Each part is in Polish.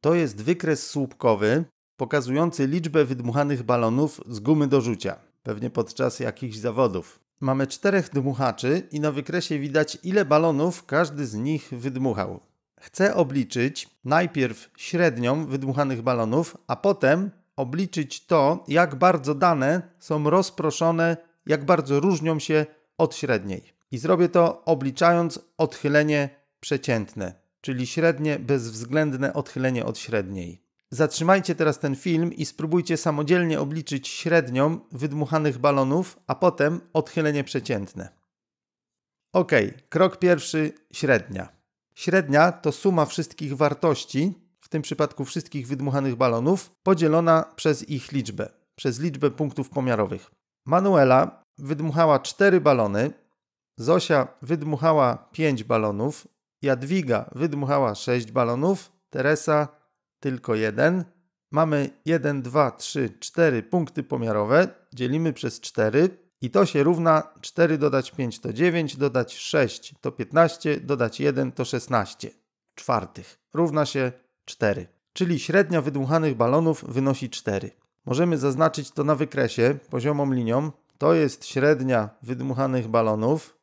To jest wykres słupkowy pokazujący liczbę wydmuchanych balonów z gumy do rzucia, pewnie podczas jakichś zawodów. Mamy czterech dmuchaczy i na wykresie widać ile balonów każdy z nich wydmuchał. Chcę obliczyć najpierw średnią wydmuchanych balonów, a potem obliczyć to, jak bardzo dane są rozproszone, jak bardzo różnią się od średniej. I zrobię to obliczając odchylenie przeciętne czyli średnie bezwzględne odchylenie od średniej. Zatrzymajcie teraz ten film i spróbujcie samodzielnie obliczyć średnią wydmuchanych balonów, a potem odchylenie przeciętne. Ok, krok pierwszy średnia. Średnia to suma wszystkich wartości, w tym przypadku wszystkich wydmuchanych balonów, podzielona przez ich liczbę, przez liczbę punktów pomiarowych. Manuela wydmuchała 4 balony, Zosia wydmuchała 5 balonów, Jadwiga wydmuchała 6 balonów, Teresa tylko jeden. Mamy 1, 2, 3, 4 punkty pomiarowe, dzielimy przez 4 i to się równa 4 dodać 5 to 9, dodać 6 to 15, dodać 1 to 16 czwartych równa się 4, czyli średnia wydmuchanych balonów wynosi 4. Możemy zaznaczyć to na wykresie poziomą linią. To jest średnia wydmuchanych balonów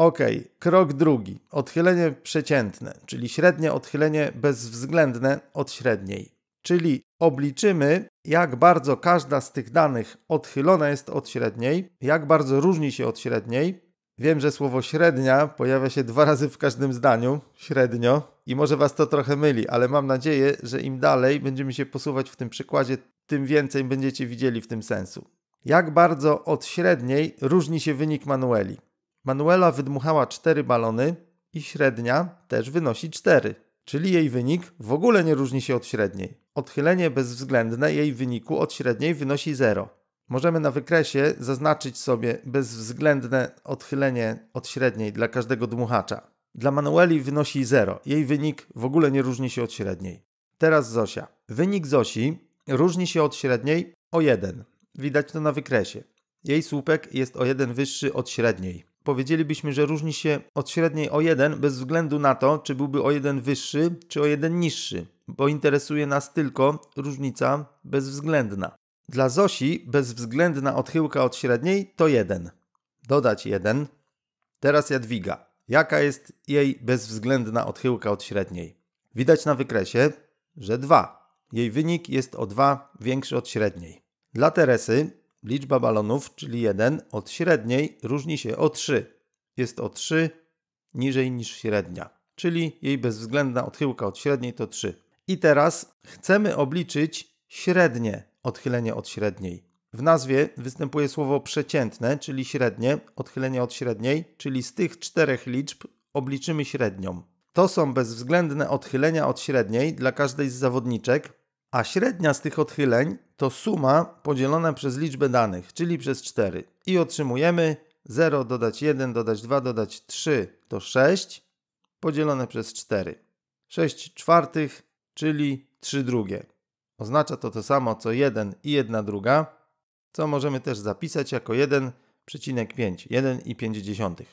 Ok, krok drugi. Odchylenie przeciętne, czyli średnie odchylenie bezwzględne od średniej. Czyli obliczymy, jak bardzo każda z tych danych odchylona jest od średniej, jak bardzo różni się od średniej. Wiem, że słowo średnia pojawia się dwa razy w każdym zdaniu, średnio, i może Was to trochę myli, ale mam nadzieję, że im dalej będziemy się posuwać w tym przykładzie, tym więcej będziecie widzieli w tym sensu. Jak bardzo od średniej różni się wynik manueli. Manuela wydmuchała cztery balony i średnia też wynosi cztery, czyli jej wynik w ogóle nie różni się od średniej. Odchylenie bezwzględne jej wyniku od średniej wynosi 0. Możemy na wykresie zaznaczyć sobie bezwzględne odchylenie od średniej dla każdego dmuchacza. Dla Manueli wynosi 0. Jej wynik w ogóle nie różni się od średniej. Teraz Zosia. Wynik Zosi różni się od średniej o 1. Widać to na wykresie. Jej słupek jest o 1 wyższy od średniej powiedzielibyśmy, że różni się od średniej o 1 bez względu na to, czy byłby o 1 wyższy, czy o 1 niższy, bo interesuje nas tylko różnica bezwzględna. Dla Zosi bezwzględna odchyłka od średniej to 1. Dodać 1. Teraz Jadwiga. Jaka jest jej bezwzględna odchyłka od średniej? Widać na wykresie, że 2. Jej wynik jest o 2 większy od średniej. Dla Teresy liczba balonów, czyli 1, od średniej różni się o 3. Jest o 3 niżej niż średnia, czyli jej bezwzględna odchyłka od średniej to 3. I teraz chcemy obliczyć średnie odchylenie od średniej. W nazwie występuje słowo przeciętne, czyli średnie, odchylenie od średniej, czyli z tych czterech liczb obliczymy średnią. To są bezwzględne odchylenia od średniej dla każdej z zawodniczek, a średnia z tych odchyleń to suma podzielona przez liczbę danych, czyli przez 4. I otrzymujemy 0 dodać 1 dodać 2 dodać 3 to 6 podzielone przez 4. 6 czwartych, czyli 3 drugie. Oznacza to to samo co 1 i 1 druga, co możemy też zapisać jako 1,5, 1 1,5.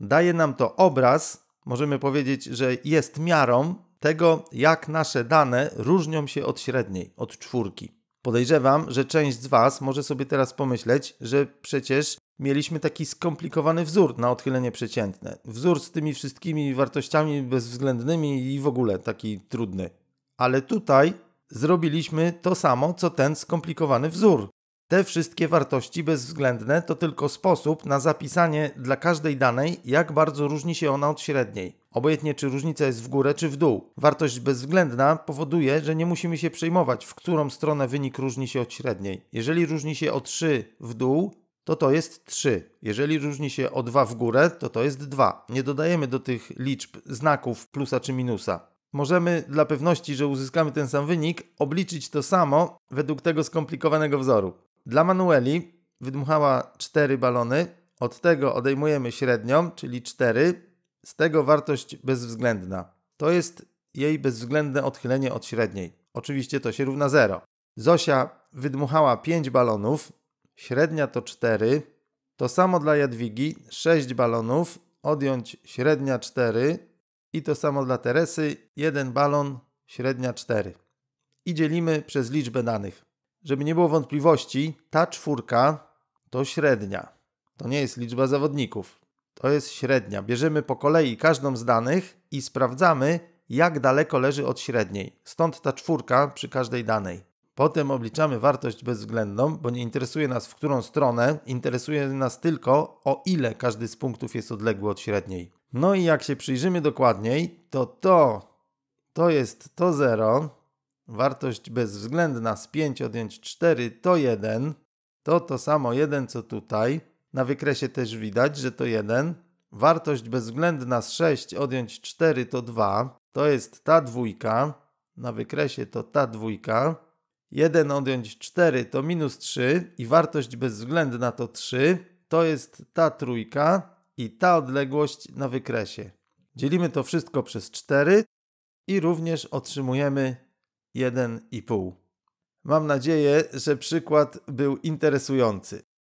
Daje nam to obraz, możemy powiedzieć, że jest miarą tego, jak nasze dane różnią się od średniej, od czwórki. Podejrzewam, że część z Was może sobie teraz pomyśleć, że przecież mieliśmy taki skomplikowany wzór na odchylenie przeciętne. Wzór z tymi wszystkimi wartościami bezwzględnymi i w ogóle taki trudny. Ale tutaj zrobiliśmy to samo, co ten skomplikowany wzór. Te wszystkie wartości bezwzględne to tylko sposób na zapisanie dla każdej danej, jak bardzo różni się ona od średniej. Obojętnie czy różnica jest w górę czy w dół. Wartość bezwzględna powoduje, że nie musimy się przejmować, w którą stronę wynik różni się od średniej. Jeżeli różni się o 3 w dół, to to jest 3. Jeżeli różni się o 2 w górę, to to jest 2. Nie dodajemy do tych liczb znaków plusa czy minusa. Możemy dla pewności, że uzyskamy ten sam wynik, obliczyć to samo według tego skomplikowanego wzoru. Dla Manueli wydmuchała 4 balony, od tego odejmujemy średnią, czyli 4, z tego wartość bezwzględna. To jest jej bezwzględne odchylenie od średniej. Oczywiście to się równa 0. Zosia wydmuchała 5 balonów, średnia to 4. To samo dla Jadwigi, 6 balonów, odjąć średnia 4 i to samo dla Teresy, 1 balon, średnia 4. I dzielimy przez liczbę danych żeby nie było wątpliwości, ta czwórka to średnia. To nie jest liczba zawodników. To jest średnia. Bierzemy po kolei każdą z danych i sprawdzamy, jak daleko leży od średniej. Stąd ta czwórka przy każdej danej. Potem obliczamy wartość bezwzględną, bo nie interesuje nas w którą stronę, interesuje nas tylko o ile każdy z punktów jest odległy od średniej. No i jak się przyjrzymy dokładniej, to to, to jest to 0, wartość bezwzględna z 5 odjąć 4 to 1, to to samo 1 co tutaj. Na wykresie też widać, że to 1. Wartość bezwzględna z 6 odjąć 4 to 2, to jest ta dwójka. Na wykresie to ta dwójka. 1 odjąć 4 to minus 3 i wartość bezwzględna to 3, to jest ta trójka i ta odległość na wykresie. Dzielimy to wszystko przez 4 i również otrzymujemy 1,5. Mam nadzieję, że przykład był interesujący.